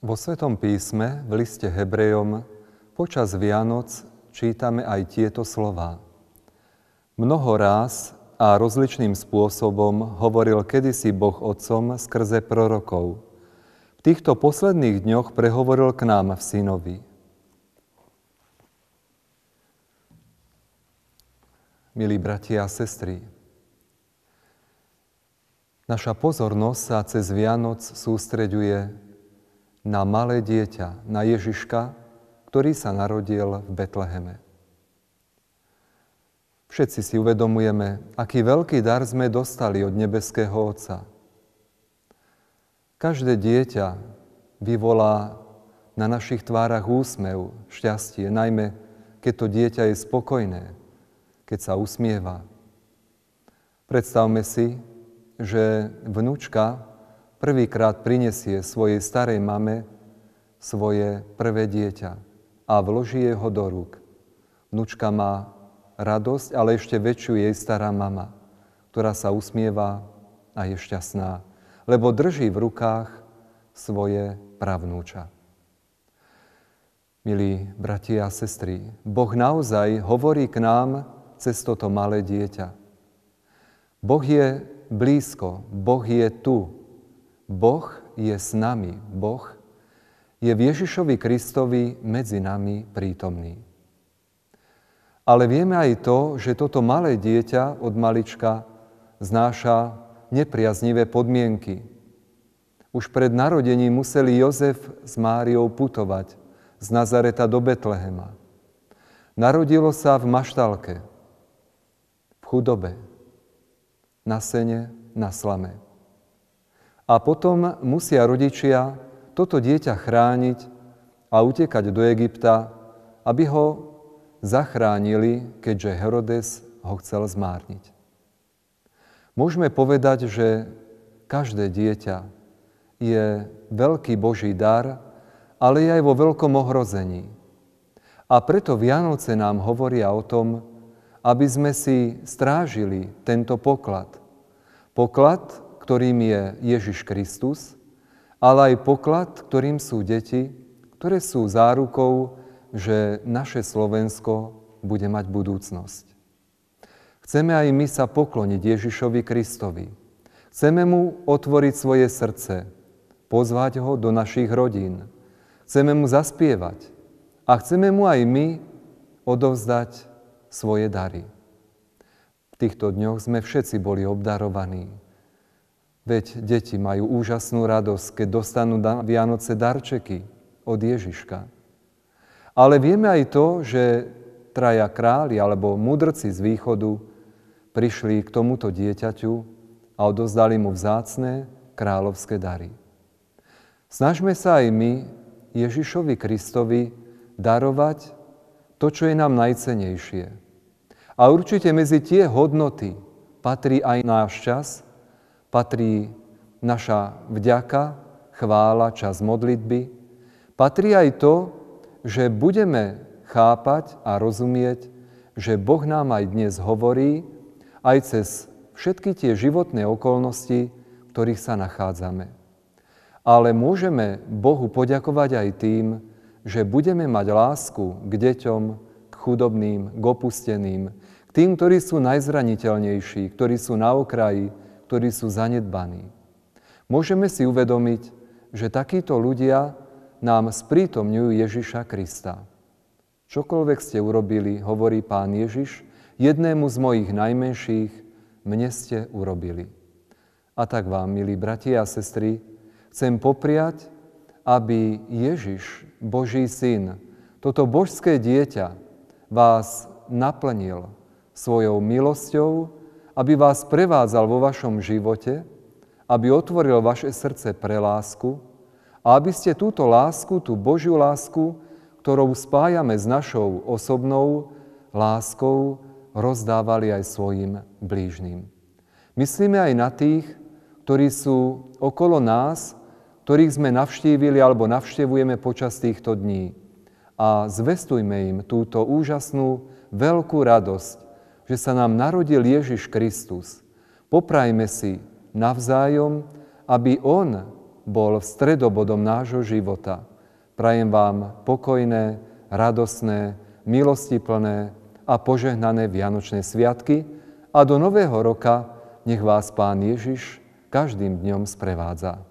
Vo Svetom písme v liste Hebrejom počas Vianoc čítame aj tieto slova. Mnoho ráz a rozličným spôsobom hovoril kedysi Boh Otcom skrze prorokov. V týchto posledných dňoch prehovoril k nám v Synovi. Milí bratia a sestry, naša pozornosť sa cez Vianoc sústreďuje na malé dieťa, na Ježiška, ktorý sa narodil v Betleheme. Všetci si uvedomujeme, aký veľký dar sme dostali od nebeského Otca. Každé dieťa vyvolá na našich tvárach úsmev, šťastie, najmä keď to dieťa je spokojné, keď sa usmieva. Predstavme si, že vnúčka prvýkrát prinesie svojej starej mame svoje prvé dieťa a vloží jeho do rúk. Vnúčka má radosť, ale ešte väčšiu jej stará mama, ktorá sa usmieva a je šťastná, lebo drží v rukách svoje pravnúča. Milí bratia a sestry, Boh naozaj hovorí k nám cez toto malé dieťa. Boh je blízko, Boh je tu, Boh je s nami, Boh je v Ježišovi Kristovi medzi nami prítomný. Ale vieme aj to, že toto malé dieťa od malička znáša nepriaznivé podmienky. Už pred narodením museli Jozef s Máriou putovať z Nazareta do Betlehema. Narodilo sa v maštalke, v chudobe, na sene, na slame. A potom musia rodičia toto dieťa chrániť a utekať do Egypta, aby ho zachránili, keďže Herodes ho chcel zmárniť. Môžeme povedať, že každé dieťa je veľký Boží dar, ale je aj vo veľkom ohrození. A preto Vianoce nám hovoria o tom, aby sme si strážili tento poklad. Poklad, ktorým je Ježiš Kristus, ale aj poklad, ktorým sú deti, ktoré sú zárukou, že naše Slovensko bude mať budúcnosť. Chceme aj my sa pokloniť Ježišovi Kristovi. Chceme mu otvoriť svoje srdce, pozvať ho do našich rodín. Chceme mu zaspievať a chceme mu aj my odovzdať svoje dary. V týchto dňoch sme všetci boli obdarovaní Veď deti majú úžasnú radosť, keď dostanú na Vianoce darčeky od Ježiška. Ale vieme aj to, že traja králi alebo mudrci z východu prišli k tomuto dieťaťu a odozdali mu vzácne kráľovské dary. Snažme sa aj my, Ježišovi Kristovi, darovať to, čo je nám najcenejšie. A určite medzi tie hodnoty patrí aj náš čas – patrí naša vďaka, chvála, čas modlitby. Patrí aj to, že budeme chápať a rozumieť, že Boh nám aj dnes hovorí, aj cez všetky tie životné okolnosti, v ktorých sa nachádzame. Ale môžeme Bohu poďakovať aj tým, že budeme mať lásku k deťom, k chudobným, k opusteným, k tým, ktorí sú najzraniteľnejší, ktorí sú na okraji, ktorí sú zanedbaní. Môžeme si uvedomiť, že takíto ľudia nám sprítomňujú Ježiša Krista. Čokoľvek ste urobili, hovorí pán Ježiš, jednému z mojich najmenších, mne ste urobili. A tak vám, milí bratia a sestry, chcem popriať, aby Ježiš, Boží syn, toto božské dieťa vás naplnil svojou milosťou, aby vás prevádzal vo vašom živote, aby otvoril vaše srdce pre lásku a aby ste túto lásku, tú Božiu lásku, ktorou spájame s našou osobnou láskou, rozdávali aj svojim blížnym. Myslíme aj na tých, ktorí sú okolo nás, ktorých sme navštívili alebo navštevujeme počas týchto dní. A zvestujme im túto úžasnú, veľkú radosť, že sa nám narodil Ježiš Kristus. Poprajme si navzájom, aby On bol stredobodom nášho života. Prajem vám pokojné, radosné, milostiplné a požehnané Vianočné sviatky a do Nového roka nech vás Pán Ježiš každým dňom sprevádza.